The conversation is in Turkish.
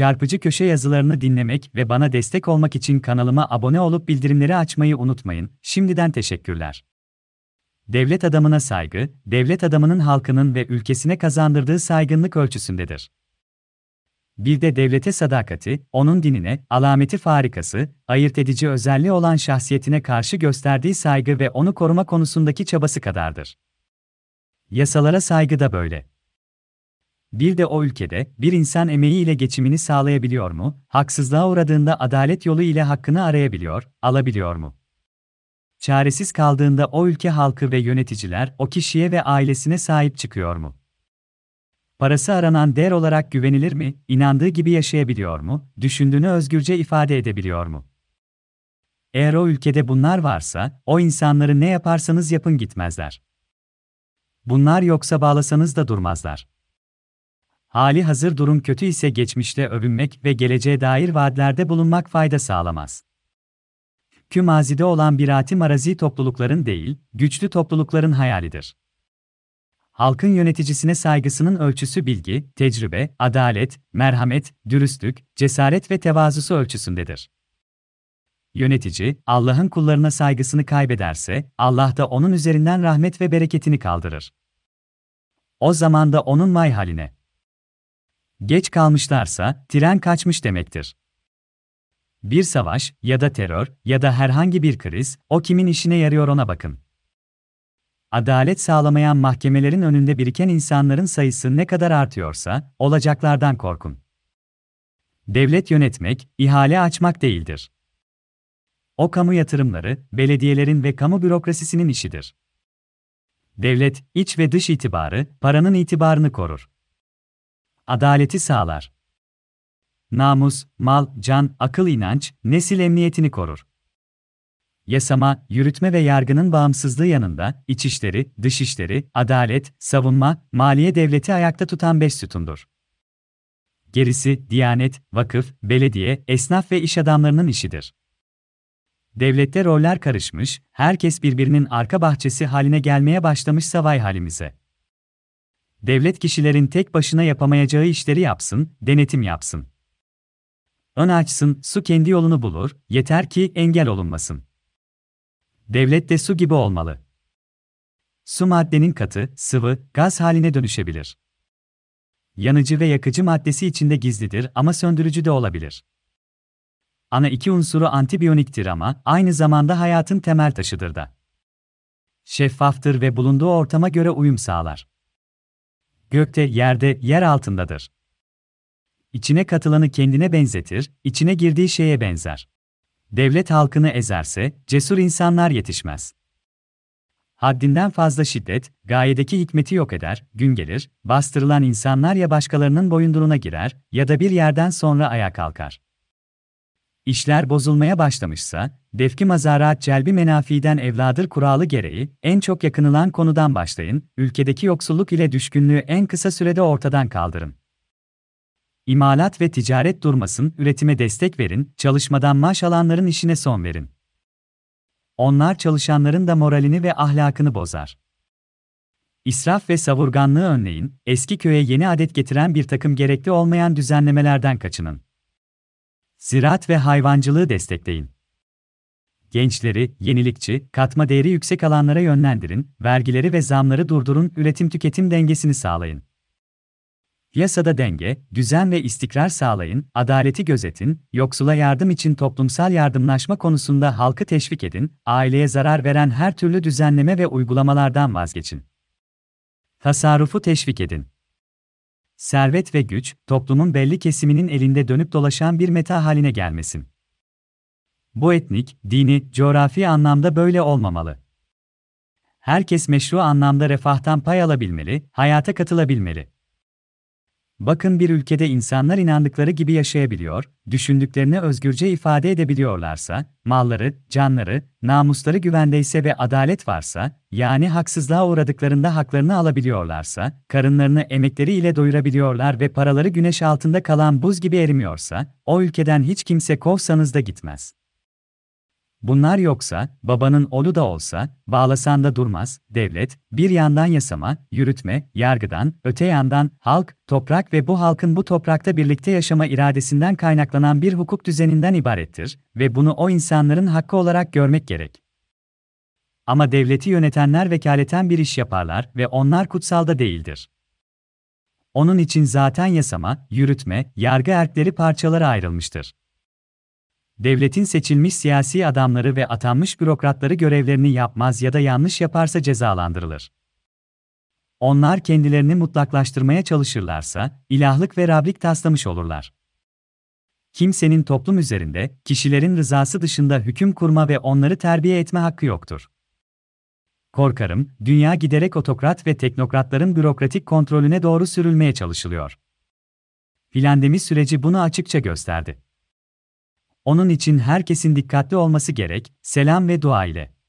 çarpıcı köşe yazılarını dinlemek ve bana destek olmak için kanalıma abone olup bildirimleri açmayı unutmayın. Şimdiden teşekkürler. Devlet adamına saygı, devlet adamının halkının ve ülkesine kazandırdığı saygınlık ölçüsündedir. Bir de devlete sadakati, onun dinine, alameti farikası, ayırt edici özelliği olan şahsiyetine karşı gösterdiği saygı ve onu koruma konusundaki çabası kadardır. Yasalara saygı da böyle. Bir de o ülkede bir insan emeğiyle geçimini sağlayabiliyor mu? Haksızlığa uğradığında adalet yolu ile hakkını arayabiliyor, alabiliyor mu? Çaresiz kaldığında o ülke halkı ve yöneticiler o kişiye ve ailesine sahip çıkıyor mu? Parası aranan değer olarak güvenilir mi? İnandığı gibi yaşayabiliyor mu? Düşündüğünü özgürce ifade edebiliyor mu? Eğer o ülkede bunlar varsa, o insanları ne yaparsanız yapın gitmezler. Bunlar yoksa bağlasanız da durmazlar. Hali hazır durum kötü ise geçmişte övünmek ve geleceğe dair vaatlerde bulunmak fayda sağlamaz. Kümazide olan birati marazi toplulukların değil, güçlü toplulukların hayalidir. Halkın yöneticisine saygısının ölçüsü bilgi, tecrübe, adalet, merhamet, dürüstlük, cesaret ve tevazusu ölçüsündedir. Yönetici, Allah'ın kullarına saygısını kaybederse, Allah da onun üzerinden rahmet ve bereketini kaldırır. O zaman da onun may haline, Geç kalmışlarsa tren kaçmış demektir. Bir savaş ya da terör ya da herhangi bir kriz o kimin işine yarıyor ona bakın. Adalet sağlamayan mahkemelerin önünde biriken insanların sayısı ne kadar artıyorsa olacaklardan korkun. Devlet yönetmek ihale açmak değildir. O kamu yatırımları belediyelerin ve kamu bürokrasisinin işidir. Devlet iç ve dış itibarı paranın itibarını korur adaleti sağlar. Namus, mal, can, akıl inanç, nesil emniyetini korur. Yasama, yürütme ve yargının bağımsızlığı yanında, içişleri, dışişleri, adalet, savunma, maliye devleti ayakta tutan beş sütundur. Gerisi, diyanet, vakıf, belediye, esnaf ve iş adamlarının işidir. Devlette roller karışmış, herkes birbirinin arka bahçesi haline gelmeye başlamış savay halimize devlet kişilerin tek başına yapamayacağı işleri yapsın, denetim yapsın. Ön açsın, su kendi yolunu bulur, yeter ki engel olunmasın. Devlet de su gibi olmalı. Su maddenin katı, sıvı, gaz haline dönüşebilir. Yanıcı ve yakıcı maddesi içinde gizlidir ama söndürücü de olabilir. Ana iki unsuru antibiyoniktir ama aynı zamanda hayatın temel taşıdır da. Şeffaftır ve bulunduğu ortama göre uyum sağlar gökte, yerde, yer altındadır. İçine katılanı kendine benzetir, içine girdiği şeye benzer. Devlet halkını ezerse, cesur insanlar yetişmez. Haddinden fazla şiddet, gayedeki hikmeti yok eder, gün gelir, bastırılan insanlar ya başkalarının boyunduruna girer, ya da bir yerden sonra ayağa kalkar. İşler bozulmaya başlamışsa, defki mazaraat celbi menafiden evladır kuralı gereği, en çok yakınılan konudan başlayın, ülkedeki yoksulluk ile düşkünlüğü en kısa sürede ortadan kaldırın. İmalat ve ticaret durmasın, üretime destek verin, çalışmadan maaş alanların işine son verin. Onlar çalışanların da moralini ve ahlakını bozar. İsraf ve savurganlığı önleyin, eski köye yeni adet getiren bir takım gerekli olmayan düzenlemelerden kaçının. Ziraat ve hayvancılığı destekleyin. Gençleri, yenilikçi, katma değeri yüksek alanlara yönlendirin, vergileri ve zamları durdurun, üretim-tüketim dengesini sağlayın. Yasada denge, düzen ve istikrar sağlayın, adaleti gözetin, yoksula yardım için toplumsal yardımlaşma konusunda halkı teşvik edin, aileye zarar veren her türlü düzenleme ve uygulamalardan vazgeçin. Tasarrufu teşvik edin servet ve güç, toplumun belli kesiminin elinde dönüp dolaşan bir meta haline gelmesin. Bu etnik, dini, coğrafi anlamda böyle olmamalı. Herkes meşru anlamda refahtan pay alabilmeli, hayata katılabilmeli. Bakın bir ülkede insanlar inandıkları gibi yaşayabiliyor, düşündüklerini özgürce ifade edebiliyorlarsa, malları, canları, namusları güvendeyse ve adalet varsa, yani haksızlığa uğradıklarında haklarını alabiliyorlarsa, karınlarını emekleriyle doyurabiliyorlar ve paraları güneş altında kalan buz gibi erimiyorsa, o ülkeden hiç kimse kovsanız da gitmez. Bunlar yoksa, babanın oğlu da olsa, bağlasan da durmaz, devlet, bir yandan yasama, yürütme, yargıdan, öte yandan, halk, toprak ve bu halkın bu toprakta birlikte yaşama iradesinden kaynaklanan bir hukuk düzeninden ibarettir ve bunu o insanların hakkı olarak görmek gerek. Ama devleti yönetenler vekaleten bir iş yaparlar ve onlar kutsal da değildir. Onun için zaten yasama, yürütme, yargı erkleri parçalara ayrılmıştır devletin seçilmiş siyasi adamları ve atanmış bürokratları görevlerini yapmaz ya da yanlış yaparsa cezalandırılır. Onlar kendilerini mutlaklaştırmaya çalışırlarsa, ilahlık ve rablik taslamış olurlar. Kimsenin toplum üzerinde, kişilerin rızası dışında hüküm kurma ve onları terbiye etme hakkı yoktur. Korkarım, dünya giderek otokrat ve teknokratların bürokratik kontrolüne doğru sürülmeye çalışılıyor. Filandemi süreci bunu açıkça gösterdi. Onun için herkesin dikkatli olması gerek, selam ve dua ile.